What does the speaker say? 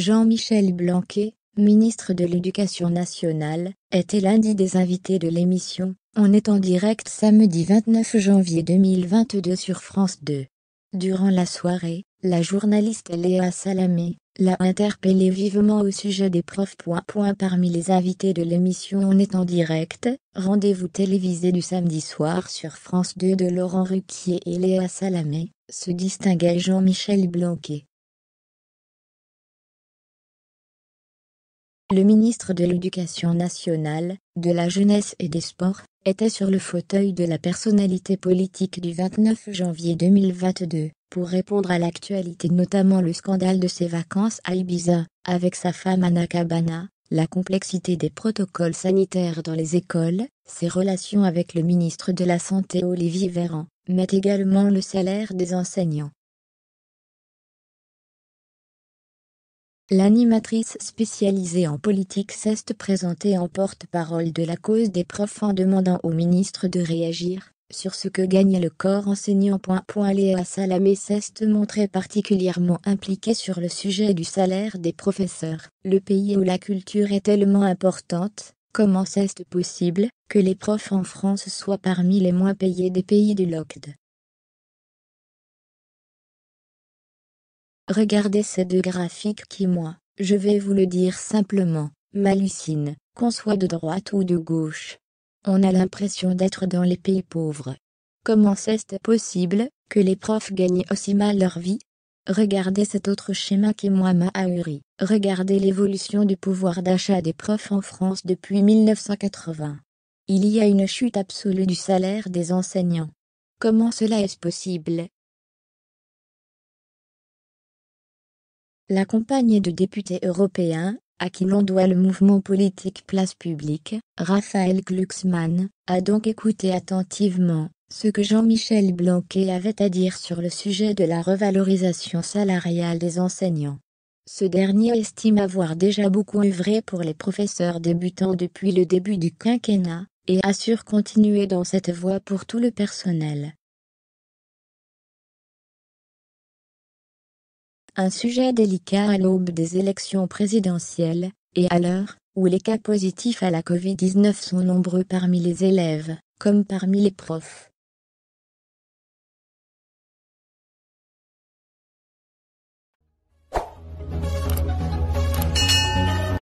Jean-Michel Blanquet, ministre de l'Éducation nationale, était lundi des invités de l'émission, on est en direct samedi 29 janvier 2022 sur France 2. Durant la soirée, la journaliste Léa Salamé l'a interpellé vivement au sujet des profs. parmi les invités de l'émission On est en direct, rendez-vous télévisé du samedi soir sur France 2 de Laurent Ruquier et Léa Salamé, se distinguait Jean-Michel Blanquet. Le ministre de l'Éducation nationale, de la Jeunesse et des Sports était sur le fauteuil de la personnalité politique du 29 janvier 2022 pour répondre à l'actualité notamment le scandale de ses vacances à Ibiza avec sa femme Anna Cabana, la complexité des protocoles sanitaires dans les écoles, ses relations avec le ministre de la Santé Olivier Véran, mais également le salaire des enseignants. L'animatrice spécialisée en politique Ceste présentée en porte-parole de la cause des profs en demandant au ministre de réagir sur ce que gagnait le corps enseignant. Point, point Léa Salamé s'est montrée particulièrement impliquée sur le sujet du salaire des professeurs. Le pays où la culture est tellement importante, comment c'est possible que les profs en France soient parmi les moins payés des pays de LOCDE Regardez ces deux graphiques qui moi, je vais vous le dire simplement, m'hallucinent, qu'on soit de droite ou de gauche. On a l'impression d'être dans les pays pauvres. Comment c'est possible que les profs gagnent aussi mal leur vie Regardez cet autre schéma qui moi m'a ahuri. Regardez l'évolution du pouvoir d'achat des profs en France depuis 1980. Il y a une chute absolue du salaire des enseignants. Comment cela est-ce possible la compagne de députés européens, à qui l'on doit le mouvement politique Place publique, Raphaël Glucksmann, a donc écouté attentivement ce que Jean-Michel Blanquet avait à dire sur le sujet de la revalorisation salariale des enseignants. Ce dernier estime avoir déjà beaucoup œuvré pour les professeurs débutants depuis le début du quinquennat, et assure continuer dans cette voie pour tout le personnel. un sujet délicat à l'aube des élections présidentielles, et à l'heure où les cas positifs à la Covid-19 sont nombreux parmi les élèves, comme parmi les profs.